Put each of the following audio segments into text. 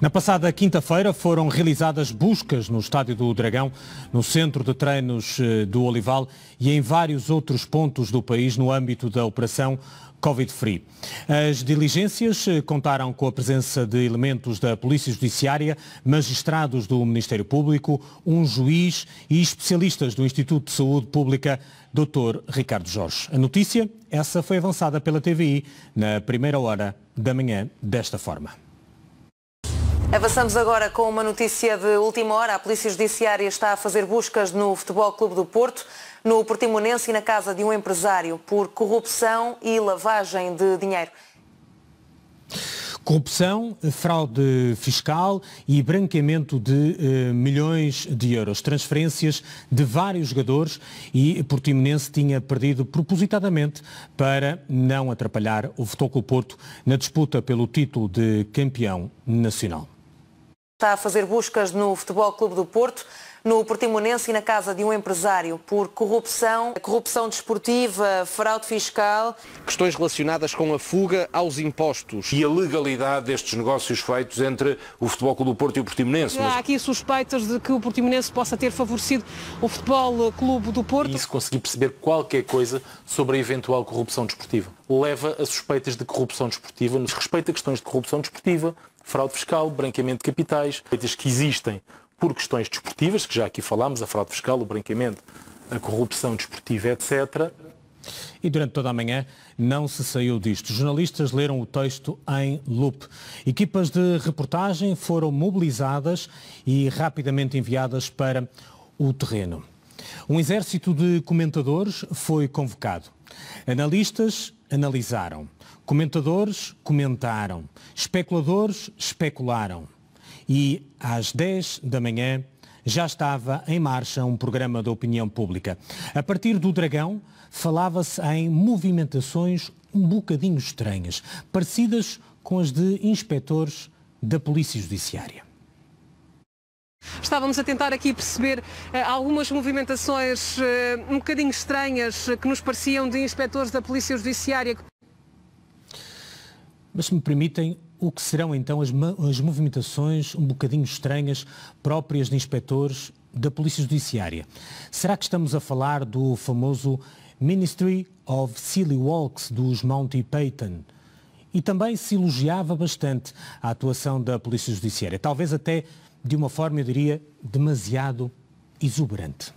Na passada quinta-feira foram realizadas buscas no Estádio do Dragão, no centro de treinos eh, do Olival e em vários outros pontos do país no âmbito da operação Covid-free. As diligências eh, contaram com a presença de elementos da Polícia Judiciária, magistrados do Ministério Público, um juiz e especialistas do Instituto de Saúde Pública, Dr. Ricardo Jorge. A notícia, essa foi avançada pela TVI na primeira hora da manhã desta forma. Avançamos agora com uma notícia de última hora. A Polícia Judiciária está a fazer buscas no Futebol Clube do Porto, no Portimonense e na casa de um empresário por corrupção e lavagem de dinheiro. Corrupção, fraude fiscal e branqueamento de eh, milhões de euros. Transferências de vários jogadores e Portimonense tinha perdido propositadamente para não atrapalhar o Futebol Clube Porto na disputa pelo título de campeão nacional está a fazer buscas no Futebol Clube do Porto, no Portimonense e na casa de um empresário por corrupção, corrupção desportiva, fraude fiscal. Questões relacionadas com a fuga aos impostos. E a legalidade destes negócios feitos entre o Futebol Clube do Porto e o Portimonense. Mas... Há aqui suspeitas de que o Portimonense possa ter favorecido o Futebol Clube do Porto. E se conseguir perceber qualquer coisa sobre a eventual corrupção desportiva. Leva a suspeitas de corrupção desportiva, nos respeita a questões de corrupção desportiva, fraude fiscal, branqueamento de capitais, feitas que existem por questões desportivas, que já aqui falámos, a fraude fiscal, o branqueamento, a corrupção desportiva, etc. E durante toda a manhã não se saiu disto. jornalistas leram o texto em loop. Equipas de reportagem foram mobilizadas e rapidamente enviadas para o terreno. Um exército de comentadores foi convocado. Analistas analisaram. Comentadores comentaram. Especuladores especularam. E às 10 da manhã já estava em marcha um programa de opinião pública. A partir do Dragão, falava-se em movimentações um bocadinho estranhas, parecidas com as de inspectores da Polícia Judiciária. Estávamos a tentar aqui perceber eh, algumas movimentações eh, um bocadinho estranhas eh, que nos pareciam de inspectores da Polícia Judiciária. Mas se me permitem, o que serão então as, as movimentações um bocadinho estranhas próprias de inspectores da Polícia Judiciária? Será que estamos a falar do famoso Ministry of Silly Walks dos Monty Payton? E também se elogiava bastante a atuação da Polícia Judiciária, talvez até de uma forma, eu diria, demasiado exuberante.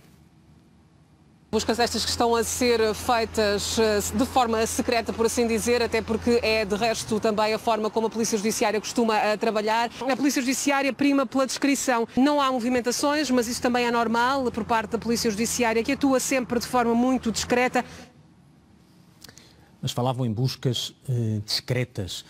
Buscas estas que estão a ser feitas eh, de forma secreta, por assim dizer, até porque é de resto também a forma como a Polícia Judiciária costuma a eh, trabalhar. A Polícia Judiciária prima pela descrição. Não há movimentações, mas isso também é normal por parte da Polícia Judiciária, que atua sempre de forma muito discreta. Mas falavam em buscas eh, discretas.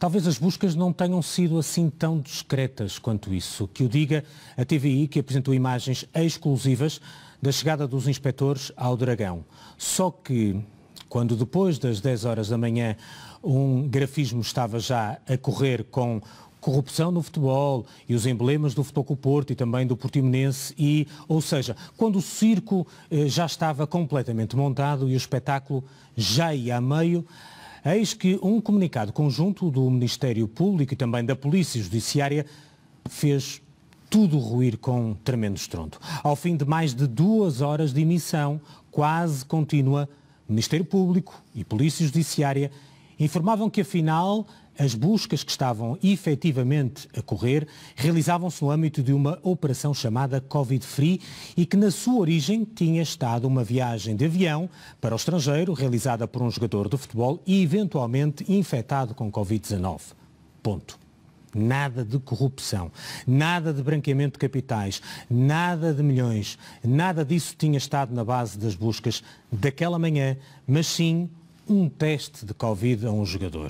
Talvez as buscas não tenham sido assim tão discretas quanto isso. Que o diga a TVI, que apresentou imagens exclusivas da chegada dos inspectores ao Dragão. Só que, quando depois das 10 horas da manhã um grafismo estava já a correr com corrupção no futebol e os emblemas do Futebol Porto e também do Portimonense e, ou seja, quando o circo eh, já estava completamente montado e o espetáculo já ia a meio, Eis que um comunicado conjunto do Ministério Público e também da Polícia Judiciária fez tudo ruir com tremendo estrondo. Ao fim de mais de duas horas de emissão, quase contínua, Ministério Público e Polícia Judiciária informavam que afinal as buscas que estavam efetivamente a correr realizavam-se no âmbito de uma operação chamada Covid Free e que na sua origem tinha estado uma viagem de avião para o estrangeiro realizada por um jogador de futebol e eventualmente infectado com Covid-19. Ponto. Nada de corrupção, nada de branqueamento de capitais, nada de milhões, nada disso tinha estado na base das buscas daquela manhã, mas sim um teste de Covid a um jogador.